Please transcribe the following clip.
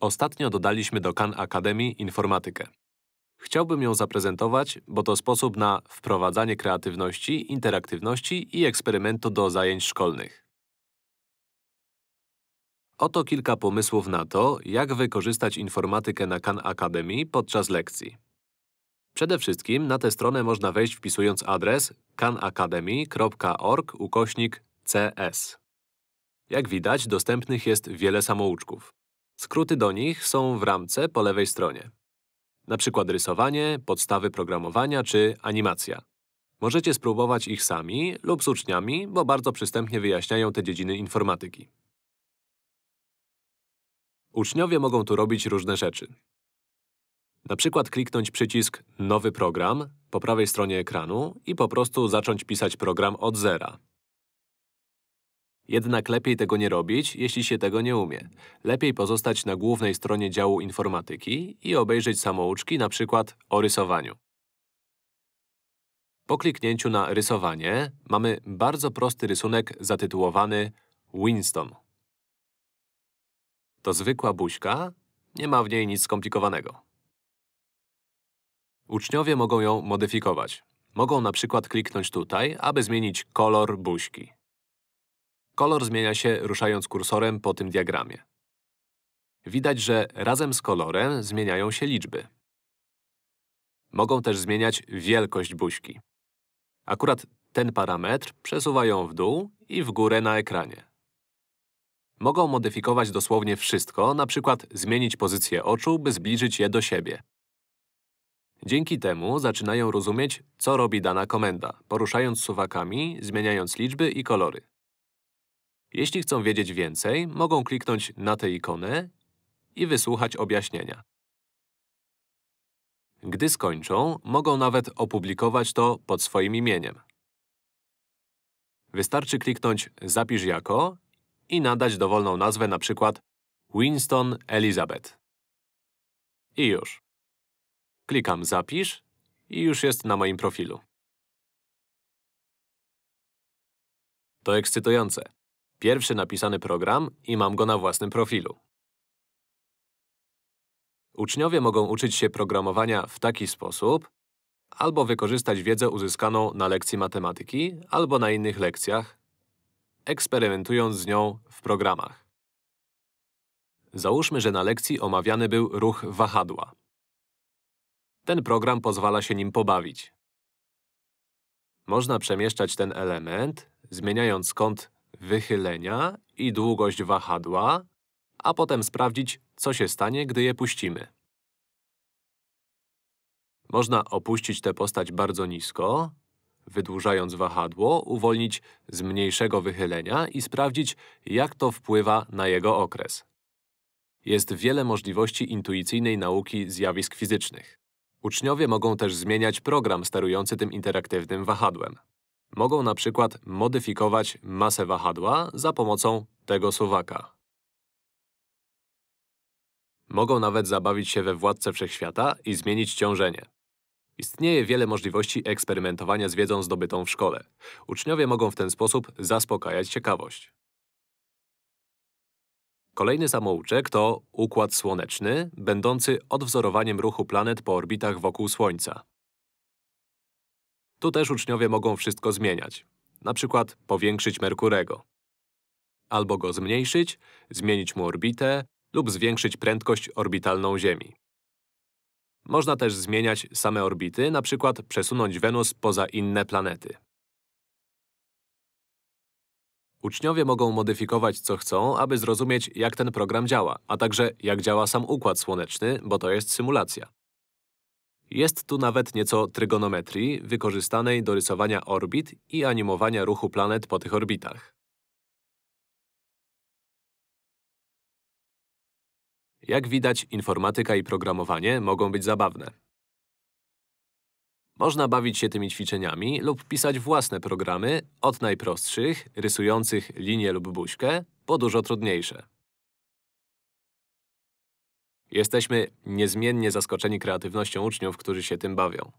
Ostatnio dodaliśmy do Khan Academy informatykę. Chciałbym ją zaprezentować, bo to sposób na wprowadzanie kreatywności, interaktywności i eksperymentu do zajęć szkolnych. Oto kilka pomysłów na to, jak wykorzystać informatykę na Khan Academy podczas lekcji. Przede wszystkim na tę stronę można wejść wpisując adres khanacademy.org cs. Jak widać, dostępnych jest wiele samouczków. Skróty do nich są w ramce po lewej stronie. Na przykład rysowanie, podstawy programowania czy animacja. Możecie spróbować ich sami lub z uczniami, bo bardzo przystępnie wyjaśniają te dziedziny informatyki. Uczniowie mogą tu robić różne rzeczy. Na przykład kliknąć przycisk Nowy program po prawej stronie ekranu i po prostu zacząć pisać program od zera. Jednak lepiej tego nie robić, jeśli się tego nie umie. Lepiej pozostać na głównej stronie działu informatyki i obejrzeć samouczki, na przykład o rysowaniu. Po kliknięciu na Rysowanie mamy bardzo prosty rysunek zatytułowany Winston. To zwykła buźka, nie ma w niej nic skomplikowanego. Uczniowie mogą ją modyfikować. Mogą na przykład kliknąć tutaj, aby zmienić kolor buźki. Kolor zmienia się, ruszając kursorem po tym diagramie. Widać, że razem z kolorem zmieniają się liczby. Mogą też zmieniać wielkość buźki. Akurat ten parametr przesuwają w dół i w górę na ekranie. Mogą modyfikować dosłownie wszystko, na przykład zmienić pozycję oczu, by zbliżyć je do siebie. Dzięki temu zaczynają rozumieć, co robi dana komenda, poruszając suwakami, zmieniając liczby i kolory. Jeśli chcą wiedzieć więcej, mogą kliknąć na tę ikonę i wysłuchać objaśnienia. Gdy skończą, mogą nawet opublikować to pod swoim imieniem. Wystarczy kliknąć Zapisz jako i nadać dowolną nazwę, np. Winston Elizabeth. I już. Klikam Zapisz i już jest na moim profilu. To ekscytujące. Pierwszy napisany program i mam go na własnym profilu. Uczniowie mogą uczyć się programowania w taki sposób, albo wykorzystać wiedzę uzyskaną na lekcji matematyki, albo na innych lekcjach, eksperymentując z nią w programach. Załóżmy, że na lekcji omawiany był ruch wahadła. Ten program pozwala się nim pobawić. Można przemieszczać ten element, zmieniając kąt wychylenia i długość wahadła, a potem sprawdzić, co się stanie, gdy je puścimy. Można opuścić tę postać bardzo nisko, wydłużając wahadło, uwolnić z mniejszego wychylenia i sprawdzić, jak to wpływa na jego okres. Jest wiele możliwości intuicyjnej nauki zjawisk fizycznych. Uczniowie mogą też zmieniać program sterujący tym interaktywnym wahadłem. Mogą na przykład modyfikować masę wahadła za pomocą tego suwaka. Mogą nawet zabawić się we Władcę Wszechświata i zmienić ciążenie. Istnieje wiele możliwości eksperymentowania z wiedzą zdobytą w szkole. Uczniowie mogą w ten sposób zaspokajać ciekawość. Kolejny samouczek to Układ Słoneczny, będący odwzorowaniem ruchu planet po orbitach wokół Słońca. Tu też uczniowie mogą wszystko zmieniać. Na przykład powiększyć Merkurego. Albo go zmniejszyć, zmienić mu orbitę lub zwiększyć prędkość orbitalną Ziemi. Można też zmieniać same orbity, na przykład przesunąć Wenus poza inne planety. Uczniowie mogą modyfikować co chcą, aby zrozumieć, jak ten program działa, a także jak działa sam Układ Słoneczny, bo to jest symulacja. Jest tu nawet nieco trygonometrii, wykorzystanej do rysowania orbit i animowania ruchu planet po tych orbitach. Jak widać, informatyka i programowanie mogą być zabawne. Można bawić się tymi ćwiczeniami lub pisać własne programy, od najprostszych, rysujących linię lub buźkę, po dużo trudniejsze. Jesteśmy niezmiennie zaskoczeni kreatywnością uczniów, którzy się tym bawią.